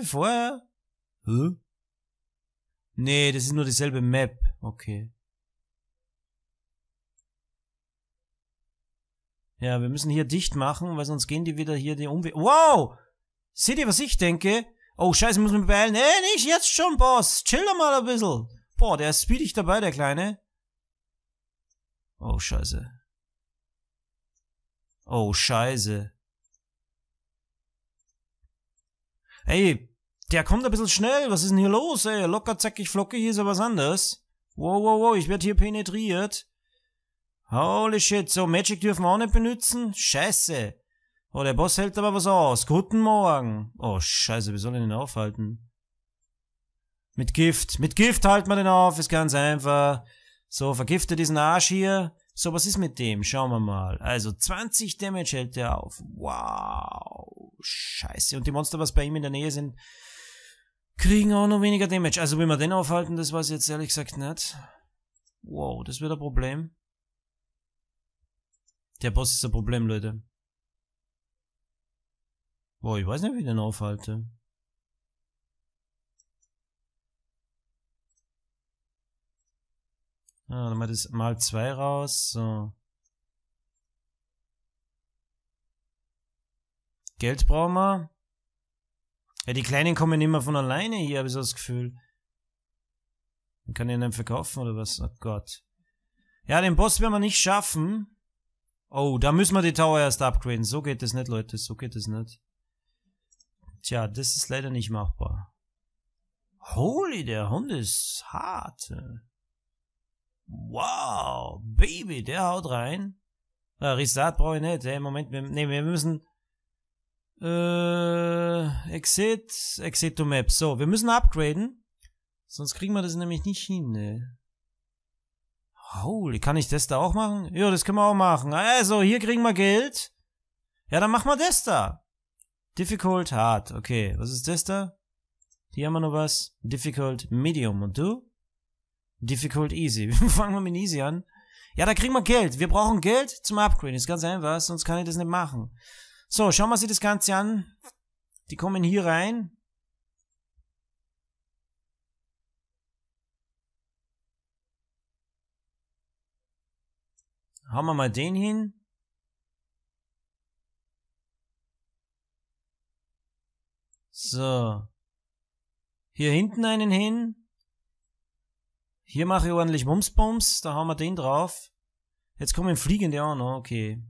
wie vorher? Hä? Nee, das ist nur dieselbe Map. Okay. Ja, wir müssen hier dicht machen, weil sonst gehen die wieder hier die Umweg. Wow! Seht ihr, was ich denke? Oh, scheiße, muss man beeilen. Nee, nicht jetzt schon, Boss. Chill doch mal ein bisschen. Boah, der ist speedig dabei, der Kleine. Oh, scheiße. Oh, scheiße. Ey, der kommt ein bisschen schnell, was ist denn hier los, ey? Locker, zackig, flocke, hier ist ja was anderes. Wow, wow, wow, ich werde hier penetriert. Holy shit, so Magic dürfen wir auch nicht benutzen? Scheiße. Oh, der Boss hält aber was aus. Guten Morgen. Oh, scheiße, wie soll ich den aufhalten. Mit Gift. Mit Gift halten wir den auf, ist ganz einfach. So, vergifte diesen Arsch hier. So, was ist mit dem? Schauen wir mal. Also, 20 Damage hält der auf. Wow scheiße. Und die Monster, was bei ihm in der Nähe sind, kriegen auch noch weniger Damage. Also wie wir den aufhalten, das weiß ich jetzt ehrlich gesagt nicht. Wow, das wird ein Problem. Der Boss ist ein Problem, Leute. Wow, ich weiß nicht, wie ich den aufhalte. Ah, dann mal das mal zwei raus. So. Geld brauchen wir. Ja, die Kleinen kommen immer von alleine hier, habe ich so das Gefühl. Man kann ich dann verkaufen oder was? Oh Gott. Ja, den Boss werden wir nicht schaffen. Oh, da müssen wir die Tower erst upgraden. So geht das nicht, Leute. So geht das nicht. Tja, das ist leider nicht machbar. Holy, der Hund ist hart. Wow, Baby, der haut rein. Äh, Restart brauche ich nicht. Hey, Moment, wir, nee, wir müssen äh, Exit, Exit to Map. So, wir müssen upgraden. Sonst kriegen wir das nämlich nicht hin, ne? Holy, kann ich das da auch machen? Ja, das können wir auch machen. Also, hier kriegen wir Geld. Ja, dann machen wir das da. Difficult, hard. Okay, was ist das da? Hier haben wir noch was. Difficult, medium. Und du? Difficult, easy. Fangen wir mit easy an. Ja, da kriegen wir Geld. Wir brauchen Geld zum Upgraden. Ist ganz einfach, sonst kann ich das nicht machen. So, schauen wir uns das Ganze an. Die kommen hier rein. Haben wir mal den hin. So. Hier hinten einen hin. Hier mache ich ordentlich Mumsbums. Da haben wir den drauf. Jetzt kommen fliegende auch noch. Okay.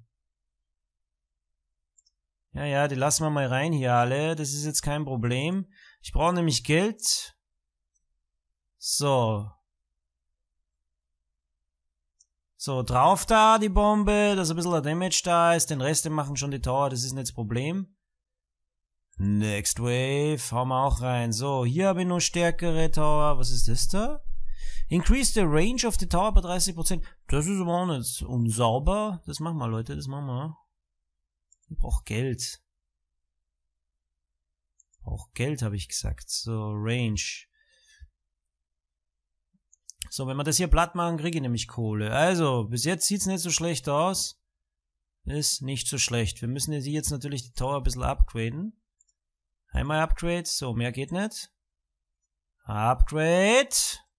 Ja, ja, die lassen wir mal rein hier alle. Das ist jetzt kein Problem. Ich brauche nämlich Geld. So. So, drauf da die Bombe, dass ein bisschen der Damage da ist. Den Rest machen schon die Tower, das ist nicht das Problem. Next Wave, hauen wir auch rein. So, hier habe ich noch stärkere Tower. Was ist das da? Increase the range of the tower by 30%. Das ist aber auch nicht unsauber. Das machen wir, Leute, das machen wir. Braucht Geld. Braucht Geld, habe ich gesagt. So, Range. So, wenn wir das hier platt machen, kriege ich nämlich Kohle. Also, bis jetzt sieht es nicht so schlecht aus. Ist nicht so schlecht. Wir müssen jetzt natürlich die Tower ein bisschen upgraden. Einmal Upgrade. So, mehr geht nicht. Upgrade.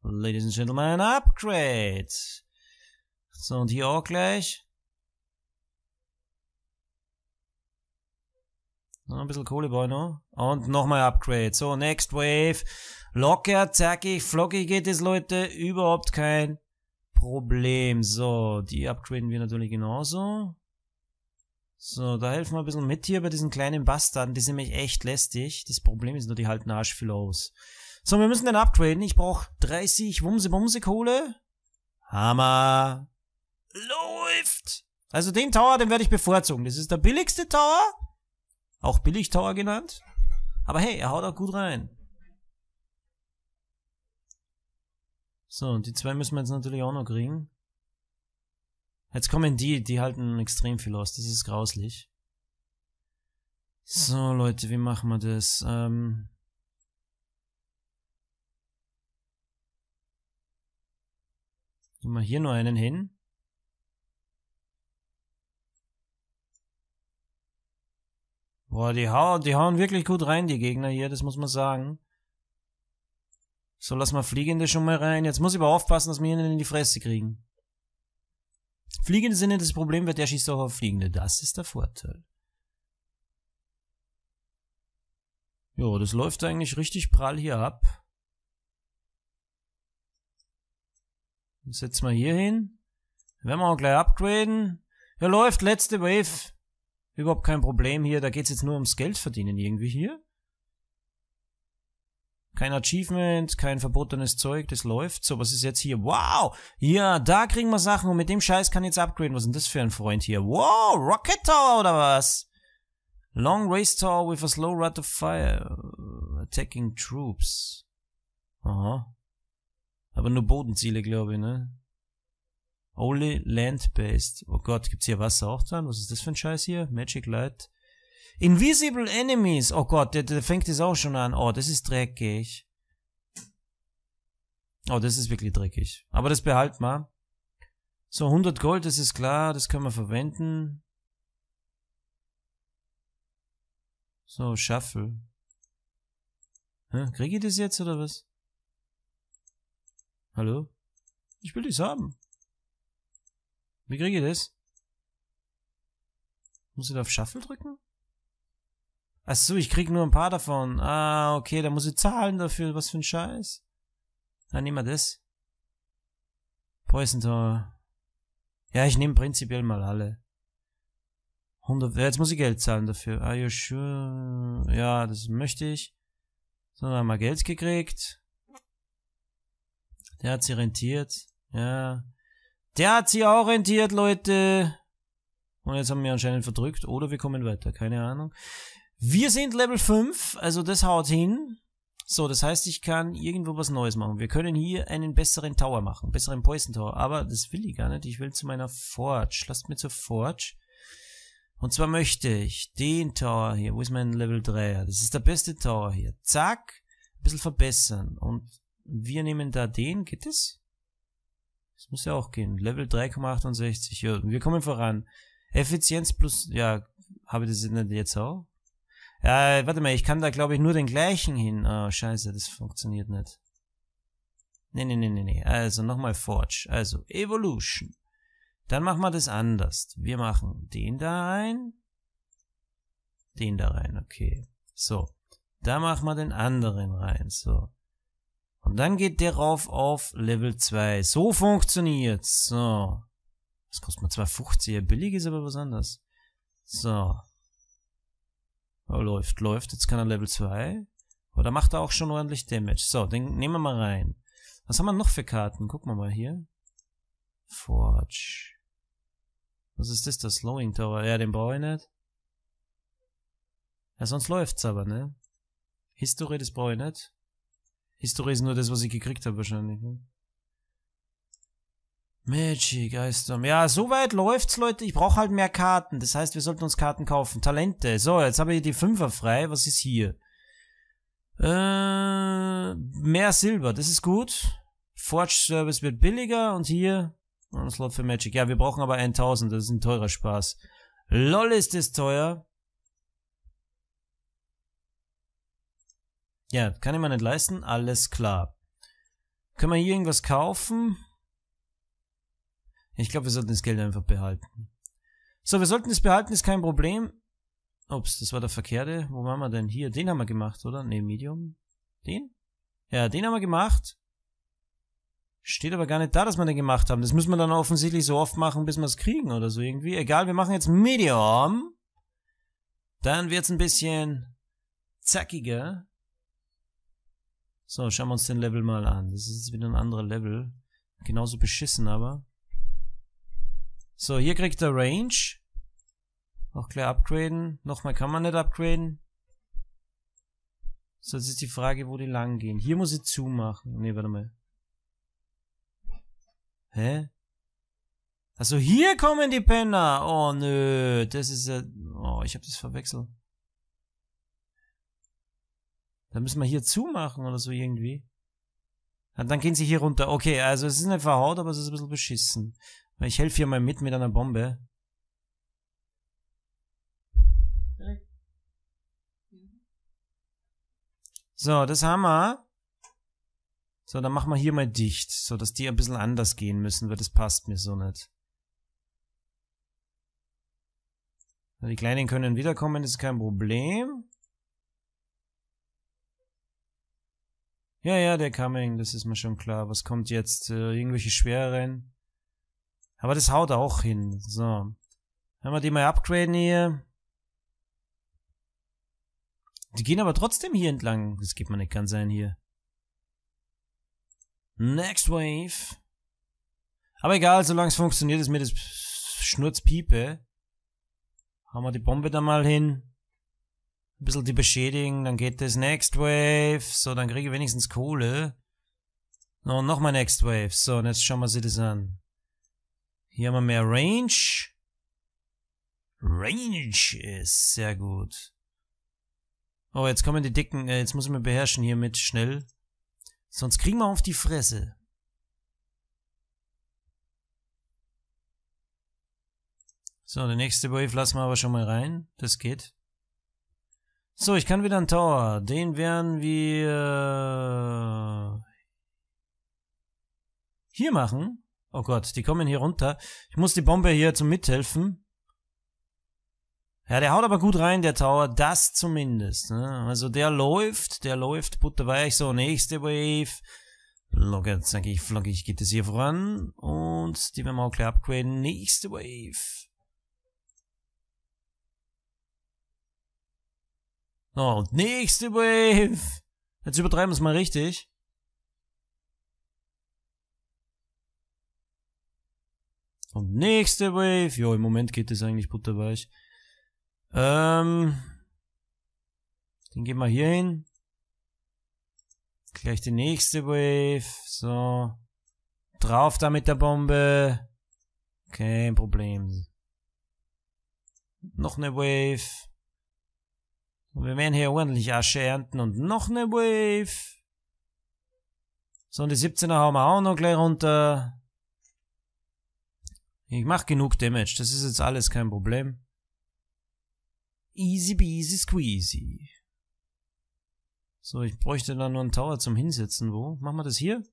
Ladies and Gentlemen, Upgrade. So, und hier auch gleich. Na, ein bisschen Kohle bei, Und nochmal Upgrade. So, Next Wave. Locker, zackig, flockig geht es, Leute. Überhaupt kein Problem. So, die upgraden wir natürlich genauso. So, da helfen wir ein bisschen mit hier bei diesen kleinen Bastarden. Die sind nämlich echt lästig. Das Problem ist nur, die halten Arsch viel aus. So, wir müssen den upgraden. Ich brauche 30 Wumse-Bumse-Kohle. Hammer. Läuft. Also den Tower, den werde ich bevorzugen. Das ist der billigste Tower auch Billigtower genannt. Aber hey, er haut auch gut rein. So, und die zwei müssen wir jetzt natürlich auch noch kriegen. Jetzt kommen die, die halten extrem viel aus. Das ist grauslich. So, Leute, wie machen wir das? Ähm Gehen wir hier nur einen hin. Boah, die hauen, die hauen wirklich gut rein, die Gegner hier, das muss man sagen. So, lass mal Fliegende schon mal rein. Jetzt muss ich aber aufpassen, dass wir ihn in die Fresse kriegen. Fliegende sind nicht das Problem, weil der schießt auch auf Fliegende. Das ist der Vorteil. Jo, das läuft eigentlich richtig prall hier ab. Setzen wir hier hin. Werden wir auch gleich upgraden. Ja, läuft, letzte Wave. Überhaupt kein Problem hier, da geht's jetzt nur ums Geld verdienen irgendwie hier. Kein Achievement, kein verbotenes Zeug, das läuft. So, was ist jetzt hier? Wow! Ja, da kriegen wir Sachen und mit dem Scheiß kann ich jetzt upgraden. Was ist denn das für ein Freund hier? Wow, Rocket Tower oder was? Long Race Tower with a slow rate of fire. Attacking troops. Aha. Aber nur Bodenziele, glaube ich, ne? Only land-based. Oh Gott, gibt's hier Wasser auch dran? Was ist das für ein Scheiß hier? Magic Light. Invisible Enemies. Oh Gott, der, der fängt es auch schon an. Oh, das ist dreckig. Oh, das ist wirklich dreckig. Aber das behalt mal. So, 100 Gold, das ist klar. Das können wir verwenden. So, Shuffle. Hä, krieg ich das jetzt oder was? Hallo? Ich will das haben. Wie kriege ich das? Muss ich da auf Shuffle drücken? Ach so, ich krieg nur ein paar davon. Ah, okay, da muss ich zahlen dafür. Was für ein Scheiß. Dann nehmen wir das. Poison Tower. Ja, ich nehme prinzipiell mal alle. 100, ja, jetzt muss ich Geld zahlen dafür. Are you sure? Ja, das möchte ich. So, dann haben wir Geld gekriegt. Der hat sie rentiert. Ja. Der hat sich orientiert, Leute. Und jetzt haben wir anscheinend verdrückt. Oder wir kommen weiter, keine Ahnung. Wir sind Level 5, also das haut hin. So, das heißt, ich kann irgendwo was Neues machen. Wir können hier einen besseren Tower machen, besseren Poison Tower. Aber das will ich gar nicht. Ich will zu meiner Forge. Lasst mir zur Forge. Und zwar möchte ich den Tower hier. Wo ist mein Level 3? Das ist der beste Tower hier. Zack. Ein bisschen verbessern. Und wir nehmen da den. Geht das? Das muss ja auch gehen. Level 3,68. Ja, wir kommen voran. Effizienz plus, ja, habe ich das jetzt auch? Ja, warte mal, ich kann da glaube ich nur den gleichen hin. Oh, scheiße, das funktioniert nicht. Nee, nee, nee, nee, nee. Also nochmal Forge. Also Evolution. Dann machen wir das anders. Wir machen den da rein. Den da rein, okay. So. Da machen wir den anderen rein, so. Und dann geht der rauf auf Level 2. So funktioniert's. So. Das kostet mir 2,50. Ja, billig ist aber was anderes. So. Oh, läuft, läuft. Jetzt kann er Level 2. Aber da macht er auch schon ordentlich Damage. So, den nehmen wir mal rein. Was haben wir noch für Karten? Gucken wir mal hier. Forge. Was ist das? Der Slowing Tower. Ja, den brauche ich nicht. Ja, sonst läuft's aber, ne? History, das brauche ich nicht. Historie ist nur das, was ich gekriegt habe wahrscheinlich. Ne? Magic, Eisdom. Ja, soweit läuft's, Leute. Ich brauche halt mehr Karten. Das heißt, wir sollten uns Karten kaufen. Talente. So, jetzt habe ich die Fünfer frei. Was ist hier? Äh, mehr Silber. Das ist gut. Forge Service wird billiger. Und hier Und Slot für Magic. Ja, wir brauchen aber 1000. Das ist ein teurer Spaß. LOL ist das teuer. Ja, kann ich mir nicht leisten, alles klar. Können wir hier irgendwas kaufen? Ich glaube, wir sollten das Geld einfach behalten. So, wir sollten es behalten, ist kein Problem. Ups, das war der verkehrte. Wo waren wir denn? Hier, den haben wir gemacht, oder? Ne, Medium. Den? Ja, den haben wir gemacht. Steht aber gar nicht da, dass wir den gemacht haben. Das müssen wir dann offensichtlich so oft machen, bis wir es kriegen oder so irgendwie. Egal, wir machen jetzt Medium. Dann wird es ein bisschen zackiger. So, schauen wir uns den Level mal an. Das ist wieder ein anderer Level. Genauso beschissen aber. So, hier kriegt er Range. Auch klar upgraden. Nochmal kann man nicht upgraden. So, jetzt ist die Frage, wo die lang gehen. Hier muss ich zumachen. Ne, warte mal. Hä? Also hier kommen die Penner. Oh nö, das ist ja... Oh, ich habe das verwechselt. Dann müssen wir hier zumachen oder so irgendwie. Und dann gehen sie hier runter. Okay, also es ist nicht verhaut, aber es ist ein bisschen beschissen. Ich helfe hier mal mit mit einer Bombe. So, das haben wir. So, dann machen wir hier mal dicht, so dass die ein bisschen anders gehen müssen, weil das passt mir so nicht. Die Kleinen können wiederkommen, das ist kein Problem. Ja, ja, der Coming, das ist mir schon klar. Was kommt jetzt? Äh, irgendwelche schwereren? Aber das haut auch hin. So. Wenn wir die mal upgraden hier. Die gehen aber trotzdem hier entlang. Das geht mir nicht, kann sein hier. Next Wave. Aber egal, solange es funktioniert, ist mir das Schnurzpiepe. Haben wir die Bombe da mal hin ein bisschen die beschädigen, dann geht das Next Wave, so, dann kriege ich wenigstens Kohle. No, noch mal Next Wave, so, und jetzt schauen wir sie das an. Hier haben wir mehr Range. Range ist sehr gut. Oh, jetzt kommen die dicken, äh, jetzt muss ich mir beherrschen hier mit schnell. Sonst kriegen wir auf die Fresse. So, der nächste Wave lassen wir aber schon mal rein. Das geht. So, ich kann wieder einen Tower. Den werden wir äh, hier machen. Oh Gott, die kommen hier runter. Ich muss die Bombe hier zum Mithelfen. Ja, der haut aber gut rein, der Tower. Das zumindest. Ne? Also der läuft, der läuft. Butterweich. So, nächste Wave. Locker, sag ich, flockig geht es hier voran. Und die werden wir auch gleich upgraden. Nächste Wave. So, oh, und nächste Wave. Jetzt übertreiben wir es mal richtig. Und nächste Wave. Jo, im Moment geht es eigentlich butterweich. Ähm. Den gehen wir hier hin. Gleich die nächste Wave. So. Drauf da mit der Bombe. Kein Problem. Noch eine Wave. Und wir werden hier ordentlich Asche ernten und noch ne Wave. So, und die 17er hauen wir auch noch gleich runter. Ich mach genug Damage, das ist jetzt alles kein Problem. Easy beasy squeezy. So, ich bräuchte da nur einen Tower zum Hinsetzen. Wo? Machen wir das hier?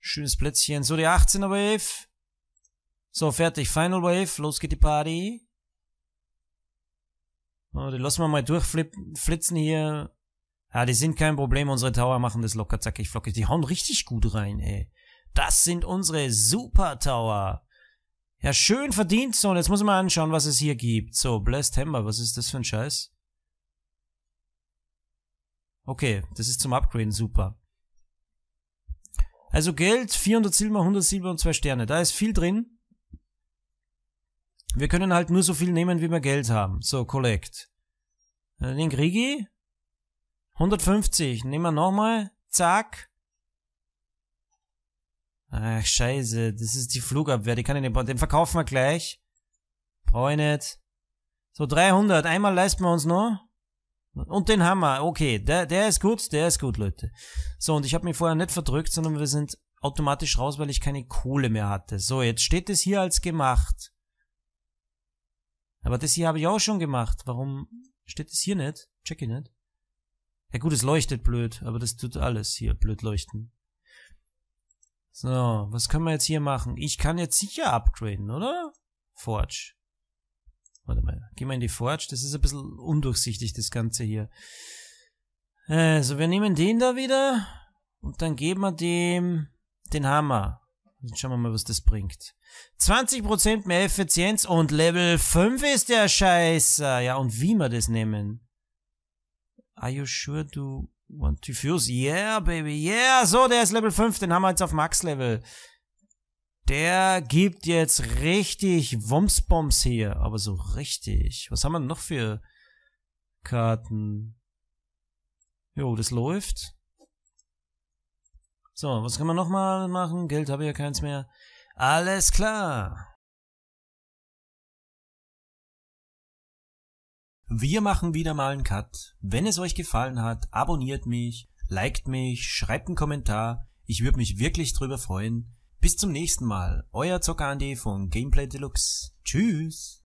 Schönes Plätzchen. So, die 18er Wave. So, fertig. Final Wave. Los geht die Party. Oh, die lassen wir mal durchflitzen hier. Ja, die sind kein Problem. Unsere Tower machen das locker zackig flockig. Die hauen richtig gut rein, ey. Das sind unsere Super Tower. Ja, schön verdient. So, und jetzt muss ich mal anschauen, was es hier gibt. So, Blessed Hammer. Was ist das für ein Scheiß? Okay, das ist zum Upgraden. Super. Also Geld, 400 Silber, 100 Silber und 2 Sterne. Da ist viel drin. Wir können halt nur so viel nehmen, wie wir Geld haben. So, Collect. Äh, den krieg ich. 150. Nehmen wir nochmal. Zack. Ach, scheiße. Das ist die Flugabwehr. Die kann ich nicht Den verkaufen wir gleich. Brauche ich nicht. So, 300. Einmal leisten wir uns noch. Und den Hammer. Okay, der, der ist gut. Der ist gut, Leute. So, und ich habe mich vorher nicht verdrückt, sondern wir sind automatisch raus, weil ich keine Kohle mehr hatte. So, jetzt steht es hier als gemacht. Aber das hier habe ich auch schon gemacht. Warum steht das hier nicht? Check ich nicht. Ja gut, es leuchtet blöd, aber das tut alles hier blöd leuchten. So, was können wir jetzt hier machen? Ich kann jetzt sicher upgraden, oder? Forge. Warte mal, gehen wir in die Forge. Das ist ein bisschen undurchsichtig, das Ganze hier. Also, wir nehmen den da wieder und dann geben wir dem den Hammer. Jetzt also schauen wir mal, was das bringt. 20% mehr Effizienz und Level 5 ist der Scheißer. Ja, und wie wir das nehmen. Are you sure du want to fuse? Yeah, baby, yeah. So, der ist Level 5, den haben wir jetzt auf Max-Level. Der gibt jetzt richtig Wumsbombs hier. Aber so richtig. Was haben wir noch für Karten? Jo, das läuft. So, was kann man nochmal machen? Geld habe ich ja keins mehr. Alles klar. Wir machen wieder mal einen Cut. Wenn es euch gefallen hat, abonniert mich, liked mich, schreibt einen Kommentar. Ich würde mich wirklich drüber freuen. Bis zum nächsten Mal. Euer Zocker Andy von Gameplay Deluxe. Tschüss.